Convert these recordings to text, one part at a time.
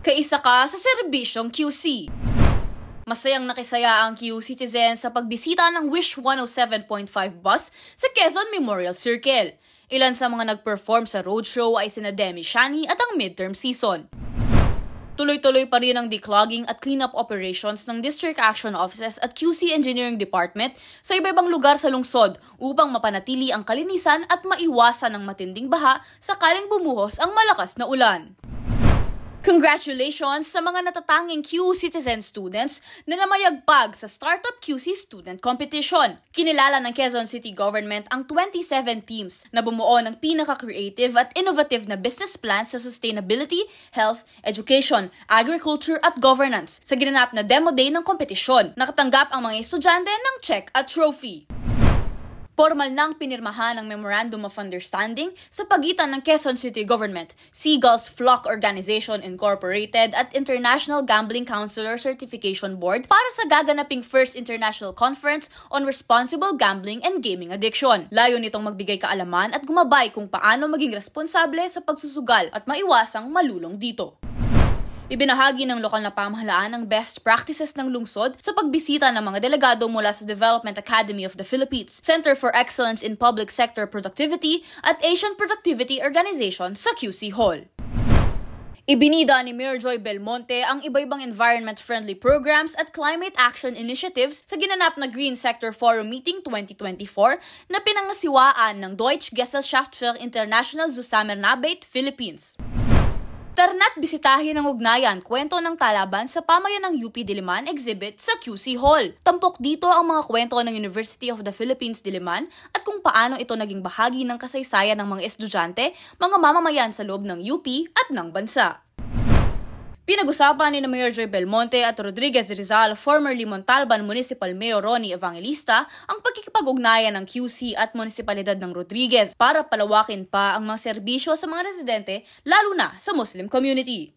Kaisa ka sa serbisyong QC. Masayang nakisaya ang QC citizen sa pagbisita ng Wish 107.5 bus sa Quezon Memorial Circle. Ilan sa mga nag-perform sa roadshow ay sina Demi Shani at ang midterm season. Tuloy-tuloy pa rin ang declogging at cleanup operations ng District Action Offices at QC Engineering Department sa iba-ibang lugar sa lungsod upang mapanatili ang kalinisan at maiwasan ang matinding baha sakaling bumuhos ang malakas na ulan. Congratulations sa mga natatanging Q Citizen students na namayagpag sa Startup QC Student Competition. Kinilala ng Quezon City Government ang 27 teams na bumuo ng pinaka-creative at innovative na business plan sa sustainability, health, education, agriculture at governance sa ginanap na demo day ng kompetisyon. Nakatanggap ang mga estudyante ng check at trophy formal nang pinirmahan ang Memorandum of Understanding sa pagitan ng Quezon City Government, Seagulls Flock Organization Incorporated at International Gambling Counselor Certification Board para sa gaganaping First International Conference on Responsible Gambling and Gaming Addiction. Layo nitong magbigay kaalaman at gumabay kung paano maging responsable sa pagsusugal at maiwasang malulong dito. Ibinahagi ng lokal na pamahalaan ang best practices ng lungsod sa pagbisita ng mga delegado mula sa Development Academy of the Philippines, Center for Excellence in Public Sector Productivity at Asian Productivity Organization sa QC Hall. Ibinida ni Mayor Joy Belmonte ang iba-ibang environment-friendly programs at climate action initiatives sa ginanap na Green Sector Forum Meeting 2024 na pinangasiwaan ng Deutsche Gesellschaft für International Zusammenarbeit Philippines. Ternat bisitahin ang ugnayan, kwento ng talaban sa pamayan ng UP Diliman exhibit sa QC Hall. Tampok dito ang mga kwento ng University of the Philippines Diliman at kung paano ito naging bahagi ng kasaysayan ng mga estudyante, mga mamamayan sa loob ng UP at ng bansa. Pinag-usapan ni Mayor Joy Belmonte at Rodriguez Rizal, formerly Montalban Municipal Mayor Ronnie Evangelista, ang pagkikipag-ugnayan ng QC at Munisipalidad ng Rodriguez para palawakin pa ang mga serbisyo sa mga residente, lalo na sa Muslim community.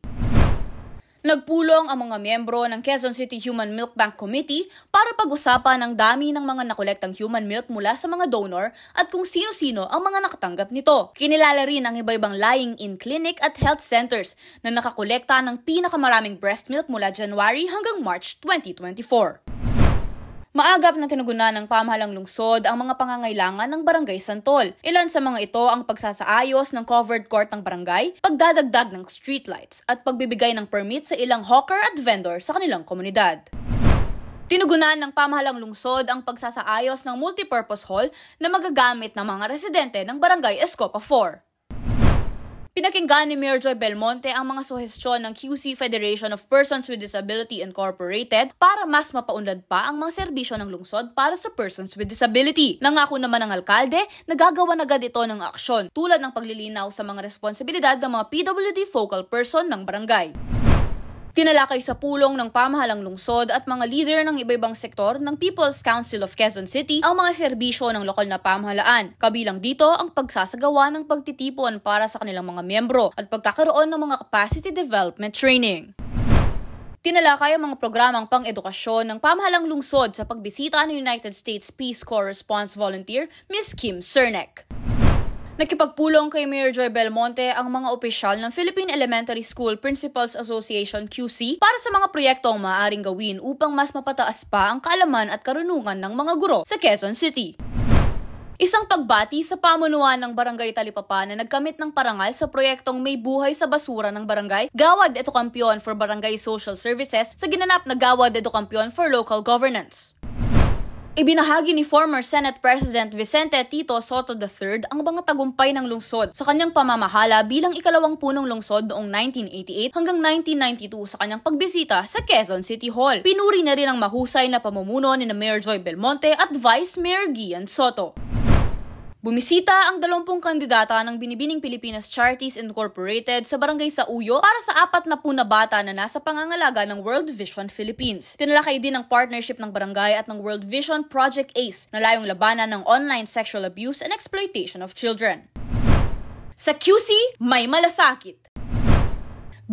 Nagpulong ang mga miyembro ng Quezon City Human Milk Bank Committee para pag-usapan ang dami ng mga nakolektang human milk mula sa mga donor at kung sino-sino ang mga nakatanggap nito. Kinilala rin ang iba-ibang lying-in clinic at health centers na nakakolekta ng pinakamaraming breast milk mula January hanggang March 2024. Maagap na tinugunan ng pamahalang lungsod ang mga pangangailangan ng Barangay Santol. Ilan sa mga ito ang pagsasaayos ng covered court ng barangay, pagdadagdag ng streetlights at pagbibigay ng permit sa ilang hawker at vendor sa kanilang komunidad. Tinugunan ng pamahalang lungsod ang pagsasaayos ng multipurpose hall na magagamit ng mga residente ng Barangay Escopa 4. Pinakinggan ni Mayor Joy Belmonte ang mga suhestyon ng QC Federation of Persons with Disability Incorporated para mas mapaunlad pa ang mga serbisyo ng lungsod para sa persons with disability. Nangako naman ng alkalde na gagawa agad ito ng aksyon tulad ng paglilinaw sa mga responsibilidad ng mga PWD focal person ng barangay. Tinalakay sa pulong ng pamahalang lungsod at mga leader ng iba-ibang sektor ng People's Council of Quezon City ang mga serbisyo ng lokal na pamahalaan. Kabilang dito ang pagsasagawa ng pagtitipon para sa kanilang mga miyembro at pagkakaroon ng mga capacity development training. Tinalakay ang mga programang pang-edukasyon ng pamahalang lungsod sa pagbisita ng United States Peace Corps Response Volunteer, Ms. Kim Cernek. Nakipagpulong kay Mayor Joy Belmonte ang mga opisyal ng Philippine Elementary School Principals Association QC para sa mga proyektong maaaring gawin upang mas mapataas pa ang kaalaman at karunungan ng mga guro sa Quezon City. Isang pagbati sa pamunuan ng Barangay Talipapa na nagkamit ng parangal sa proyektong May Buhay sa Basura ng Barangay, Gawad Edukampion for Barangay Social Services sa ginanap na Gawad Edukampion for Local Governance. Ibinahagi ni former Senate President Vicente Tito Soto III ang mga tagumpay ng lungsod sa kanyang pamamahala bilang ikalawang punong lungsod noong 1988 hanggang 1992 sa kanyang pagbisita sa Quezon City Hall. Pinuri na rin ang mahusay na pamumuno ni Mayor Joy Belmonte at Vice Mayor Gian Soto. Bumisita ang 20 kandidata ng Binibining Pilipinas Charities Incorporated sa barangay sa Uyo para sa apat na puna bata na nasa pangangalaga ng World Vision Philippines. Kinalakay din ang partnership ng barangay at ng World Vision Project ACE na layong labanan ng online sexual abuse and exploitation of children. Sa QC, may malasakit.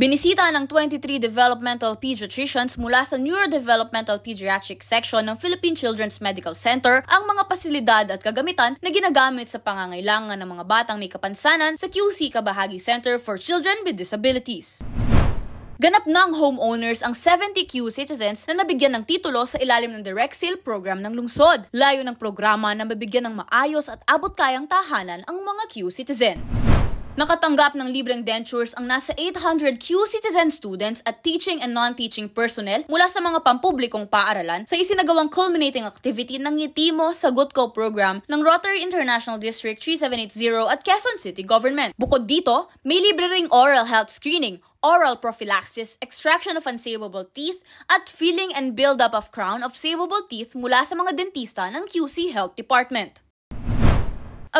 Binisita ng 23 developmental pediatricians mula sa Neurodevelopmental Pediatric Section ng Philippine Children's Medical Center ang mga pasilidad at kagamitan na ginagamit sa pangangailangan ng mga batang may kapansanan sa QC Kabahagi Center for Children with Disabilities. Ganap ng homeowners ang 70Q citizens na nabigyan ng titulo sa ilalim ng direct sale program ng lungsod. Layo ng programa na mabigyan ng maayos at abot kayang tahanan ang mga Q citizen. Nakatanggap ng libreng dentures ang nasa 800 Q citizen students at teaching and non-teaching personnel mula sa mga pampublikong paaralan sa isinagawang culminating activity ng Ngitimo Sagot Ko program ng Rotary International District 3780 at Quezon City Government. Bukod dito, may libre ring oral health screening, oral prophylaxis, extraction of unsavable teeth, at filling and buildup of crown of savable teeth mula sa mga dentista ng QC Health Department.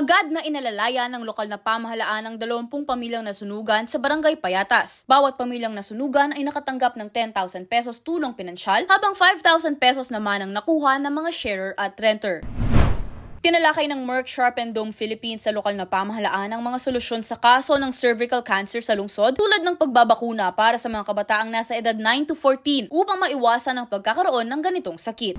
Agad na inalalaya ng lokal na pamahalaan ang 20 pamilyang nasunugan sa Barangay Payatas. Bawat pamilyang nasunugan ay nakatanggap ng 10,000 pesos tulong pinansyal habang 5,000 pesos naman ang nakuha ng mga sharer at renter. Tinalakay ng Merck Sharp and Dome Philippines sa lokal na pamahalaan ang mga solusyon sa kaso ng cervical cancer sa lungsod tulad ng pagbabakuna para sa mga kabataang nasa edad 9 to 14 upang maiwasan ang pagkakaroon ng ganitong sakit.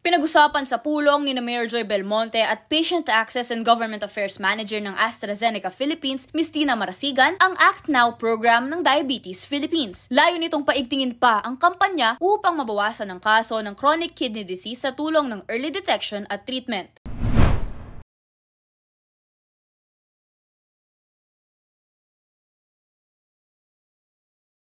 Pinag-usapan sa pulong ni Mayor Joy Belmonte at Patient Access and Government Affairs Manager ng AstraZeneca Philippines, Ms. Tina Marasigan, ang Act Now program ng Diabetes Philippines. Layo nitong paigtingin pa ang kampanya upang mabawasan ang kaso ng chronic kidney disease sa tulong ng early detection at treatment.